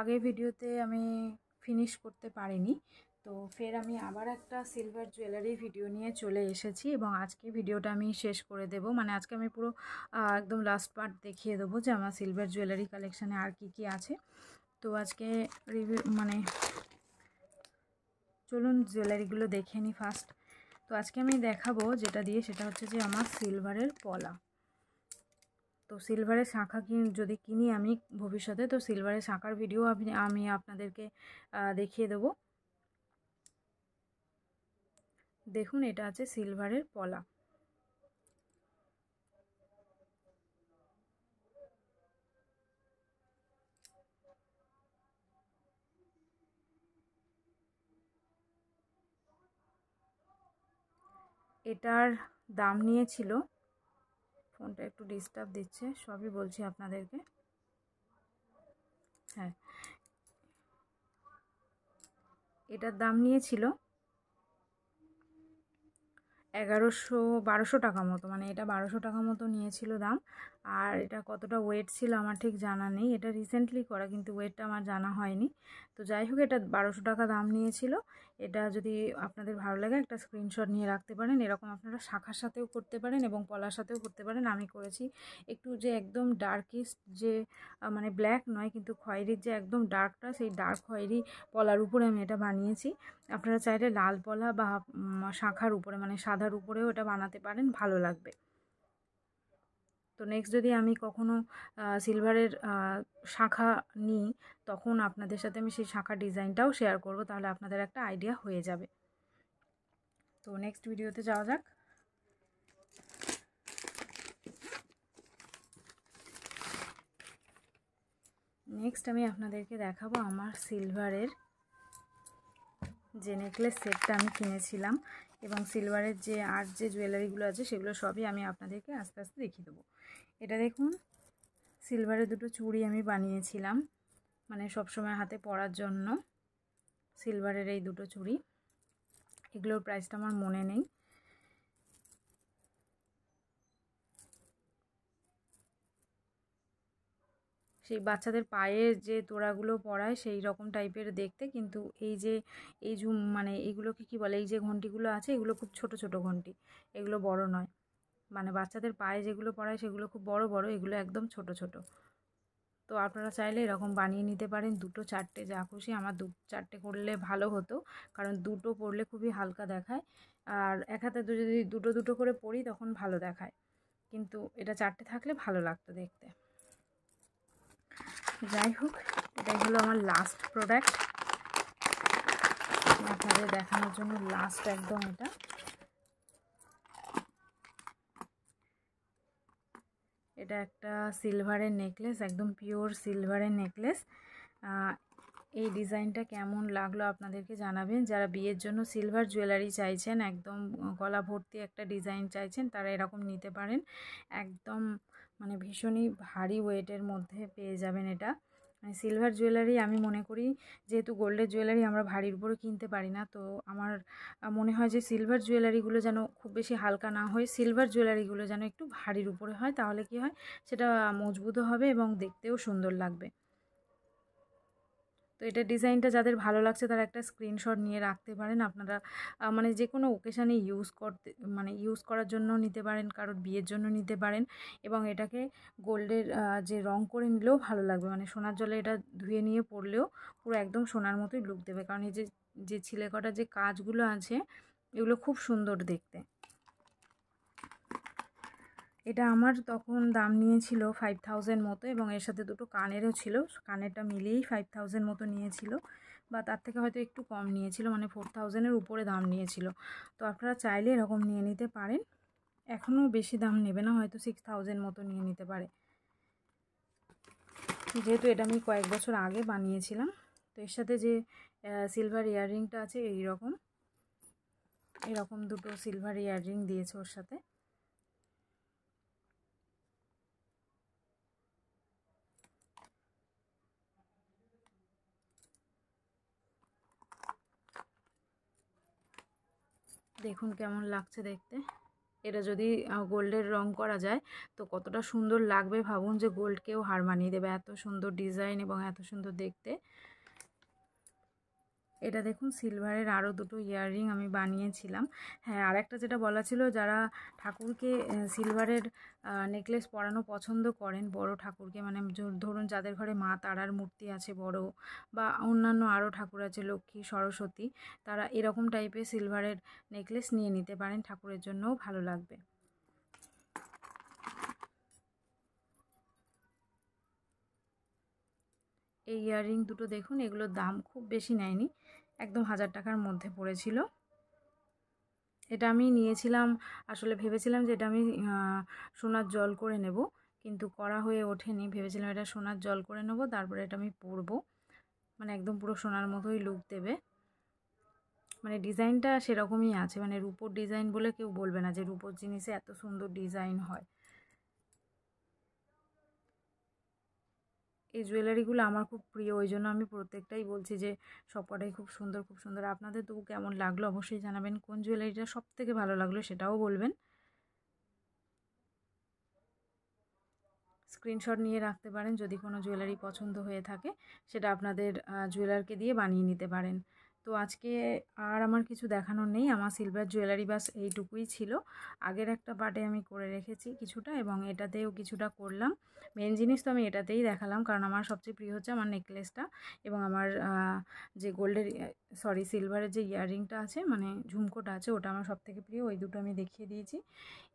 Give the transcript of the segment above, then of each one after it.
আগে ভিডিওতে আমি ফিনিশ করতে পারিনি তো ফের আমি আবার একটা সিলভার জুয়েলারি ভিডিও নিয়ে চলে এসেছি এবং আজকে ভিডিওটা আমি শেষ করে দেব মানে আজকে আমি পুরো একদম লাস্ট পার্ট দেখিয়ে দেবো যে আমার সিলভার জুয়েলারি কালেকশানে আর কি কি আছে তো আজকে রিভিউ মানে চলুন জুয়েলারিগুলো দেখে নিই ফার্স্ট তো আজকে আমি দেখাবো যেটা দিয়ে সেটা হচ্ছে যে আমার সিলভারের পলা তো সিলভারের শাঁখা যদি কিনি আমি ভবিষ্যতে তো সিলভারের শাঁখার ভিডিও আপনি আমি আপনাদেরকে দেখিয়ে দেব দেখুন এটা আছে সিলভারের পলা এটার দাম নিয়েছিল ফোনটা একটু ডিস্টার্ব দিচ্ছে সবই বলছি আপনাদেরকে হ্যাঁ এটার দাম নিয়েছিল এগারোশো বারোশো টাকা মতো মানে এটা বারোশো টাকা মতো নিয়েছিল দাম আর এটা কতটা ওয়েট ছিল আমার ঠিক জানা নেই এটা রিসেন্টলি করা কিন্তু ওয়েটটা আমার জানা হয়নি তো যাই হোক এটা বারোশো টাকা দাম নিয়েছিল এটা যদি আপনাদের ভালো লাগে একটা স্ক্রিনশট নিয়ে রাখতে পারেন এরকম আপনারা শাখার সাথেও করতে পারেন এবং পলার সাথেও করতে পারেন আমি করেছি একটু যে একদম ডার্কেস্ট যে মানে ব্ল্যাক নয় কিন্তু খয়েরির যে একদম ডার্কটা সেই ডার্ক খয়েরি পলার উপরে আমি এটা বানিয়েছি আপনারা চাইলে লাল পলা বা শাখার উপরে মানে সাদার উপরেও এটা বানাতে পারেন ভালো লাগবে তো নেক্সট যদি আমি কখনও সিলভারের শাখা নিই তখন আপনাদের সাথে আমি সেই শাখা ডিজাইনটাও শেয়ার করব তাহলে আপনাদের একটা আইডিয়া হয়ে যাবে তো নেক্সট ভিডিওতে যাওয়া যাক নেক্সট আমি আপনাদেরকে দেখাবো আমার সিলভারের যে নেকলেস সেটটা আমি কিনেছিলাম এবং সিলভারের যে আর যে জুয়েলারিগুলো আছে সেগুলো সবই আমি আপনাদেরকে আস্তে আস্তে দেখিয়ে দেবো এটা দেখুন সিলভারের দুটো চুড়ি আমি বানিয়েছিলাম মানে সবসময় হাতে পরার জন্য সিলভারের এই দুটো চুড়ি এগুলোর প্রাইসটা আমার মনে নেই সেই বাচ্চাদের পায়ের যে তোড়াগুলো পরায় সেই রকম টাইপের দেখতে কিন্তু এই যে এই ঝুম মানে এইগুলোকে কি বলে এই যে ঘন্টিগুলো আছে এগুলো খুব ছোট ছোট ঘন্টি এগুলো বড় নয় মানে বাচ্চাদের পায়ে যেগুলো পরায় সেগুলো খুব বড় বড় এগুলো একদম ছোট ছোট তো আপনারা চাইলে এরকম বানিয়ে নিতে পারেন দুটো চারটে যা খুশি আমার দু চারটে করলে ভালো হতো কারণ দুটো পরলে খুবই হালকা দেখায় আর এক হাতে যদি দুটো দুটো করে পড়ি তখন ভালো দেখায় কিন্তু এটা চারটে থাকলে ভালো লাগতো দেখতে যাই হোক এটাই হলো আমার লাস্ট প্রোডাক্ট আপনাদের দেখানোর জন্য লাস্ট একদম এটা এটা একটা সিলভারের নেকলেস একদম পিওর সিলভারের নেকলেস এই ডিজাইনটা কেমন লাগলো আপনাদেরকে জানাবেন যারা বিয়ের জন্য সিলভার জুয়েলারি চাইছেন একদম গলা ভর্তি একটা ডিজাইন চাইছেন তারা এরকম নিতে পারেন একদম মানে ভীষণই ভারী ওয়েটের মধ্যে পেয়ে যাবেন এটা মানে সিলভার জুয়েলারি আমি মনে করি যেহেতু গোল্ডের জুয়েলারি আমরা ভারীর উপরে কিনতে পারি না তো আমার মনে হয় যে সিলভার জুয়েলারিগুলো যেন খুব বেশি হালকা না হয় সিলভার জুয়েলারিগুলো যেন একটু ভারীর উপরে হয় তাহলে কি হয় সেটা মজবুতও হবে এবং দেখতেও সুন্দর লাগবে তো এটা ডিজাইনটা যাদের ভালো লাগছে তারা একটা স্ক্রিনশট নিয়ে রাখতে পারেন আপনারা মানে যে কোনো ওকেশানে ইউজ করতে মানে ইউজ করার জন্য নিতে পারেন কারোর বিয়ের জন্য নিতে পারেন এবং এটাকে গোল্ডের যে রং করে নিলেও ভালো লাগবে মানে সোনার জলে এটা ধুয়ে নিয়ে পড়লেও পুরো একদম সোনার মতোই লুক দেবে কারণ এই যে যে ছিলে কটা যে কাজগুলো আছে এগুলো খুব সুন্দর দেখতে এটা আমার তখন দাম নিয়েছিল ফাইভ থাউজেন্ড মতো এবং এর সাথে দুটো কানেরও ছিল কানেরটা মিলিয়েই ফাইভ থাউজেন্ড মতো নিয়েছিল বা তার থেকে হয়তো একটু কম নিয়েছিল মানে ফোর থাউজেন্ডের উপরে দাম নিয়েছিল তো আপনারা চাইলে এরকম নিয়ে নিতে পারেন এখনও বেশি দাম নেবে না হয়তো সিক্স থাউজেন্ড মতো নিয়ে নিতে পারে যেহেতু এটা আমি কয়েক বছর আগে বানিয়েছিলাম তো এর সাথে যে সিলভার ইয়াররিংটা আছে এই রকম এরকম দুটো সিলভার ইয়াররিং দিয়েছে ওর সাথে দেখুন কেমন লাগছে দেখতে এটা যদি গোল্ডের রং করা যায় তো কতটা সুন্দর লাগবে ভাবুন যে গোল্ডকেও হার মানিয়ে দেবে এত সুন্দর ডিজাইন এবং এত সুন্দর দেখতে এটা দেখুন সিলভারের আরও দুটো ইয়াররিং আমি বানিয়েছিলাম হ্যাঁ আর একটা যেটা বলা ছিল যারা ঠাকুরকে সিলভারের নেকলেস পরানো পছন্দ করেন বড় ঠাকুরকে মানে ধরুন যাদের ঘরে মা তারার মূর্তি আছে বড় বা অন্যান্য আরও ঠাকুর আছে লক্ষ্মী সরস্বতী তারা এরকম টাইপের সিলভারের নেকলেস নিয়ে নিতে পারেন ঠাকুরের জন্যও ভালো লাগবে এই ইয়াররিং দুটো দেখুন এগুলোর দাম খুব বেশি নেয়নি একদম হাজার টাকার মধ্যে পড়েছিল এটা আমি নিয়েছিলাম আসলে ভেবেছিলাম যে এটা আমি সোনার জল করে নেব কিন্তু করা হয়ে ওঠেনি ভেবেছিলাম এটা সোনার জল করে নেব তারপরে এটা আমি পরবো মানে একদম পুরো সোনার মতোই লুক দেবে মানে ডিজাইনটা সেরকমই আছে মানে রূপোর ডিজাইন বলে কেউ বলবে না যে রূপোর জিনিসে এত সুন্দর ডিজাইন হয় এই জুয়েলারিগুলো আমার খুব প্রিয় ওই জন্য আমি প্রত্যেকটাই বলছি যে সবকটাই খুব সুন্দর খুব সুন্দর আপনাদের তবু কেমন লাগলো অবশ্যই জানাবেন কোন জুয়েলারিটা সব থেকে ভালো লাগলো সেটাও বলবেন স্ক্রিনশট নিয়ে রাখতে পারেন যদি কোনো জুয়েলারি পছন্দ হয়ে থাকে সেটা আপনাদের জুয়েলারকে দিয়ে বানিয়ে নিতে পারেন তো আজকে আর আমার কিছু দেখানোর নেই আমার সিলভার জুয়েলারি বাস এইটুকুই ছিল আগের একটা পার্টে আমি করে রেখেছি কিছুটা এবং এটাতেও কিছুটা করলাম মেন জিনিস তো আমি এটাতেই দেখালাম কারণ আমার সবচেয়ে প্রিয় হচ্ছে আমার নেকলেসটা এবং আমার যে গোল্ডের সরি সিলভারের যে ইয়াররিংটা আছে মানে ঝুমকোটা আছে ওটা আমার সবথেকে প্রিয় ওই দুটো আমি দেখিয়ে দিয়েছি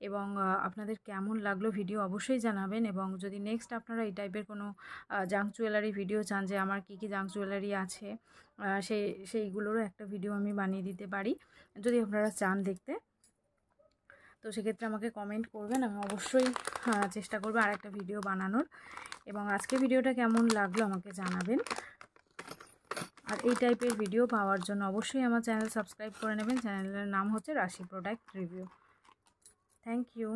এবং আপনাদের কেমন লাগলো ভিডিও অবশ্যই জানাবেন এবং যদি নেক্সট আপনারা এই টাইপের কোনো জাঙ্ক জুয়েলারি ভিডিও চান যে আমার কি কি জাঙ্ক জুয়েলারি আছে সেই সেইগুলোরও একটা ভিডিও আমি বানিয়ে দিতে পারি যদি আপনারা চান দেখতে তো সেক্ষেত্রে আমাকে কমেন্ট করবেন আমি অবশ্যই চেষ্টা করবো আর একটা ভিডিও বানানোর এবং আজকে ভিডিওটা কেমন লাগলো আমাকে জানাবেন আর এই টাইপের ভিডিও পাওয়ার জন্য অবশ্যই আমার চ্যানেল সাবস্ক্রাইব করে নেবেন চ্যানেলের নাম হচ্ছে রাশি প্রোডাক্ট রিভিউ থ্যাংক ইউ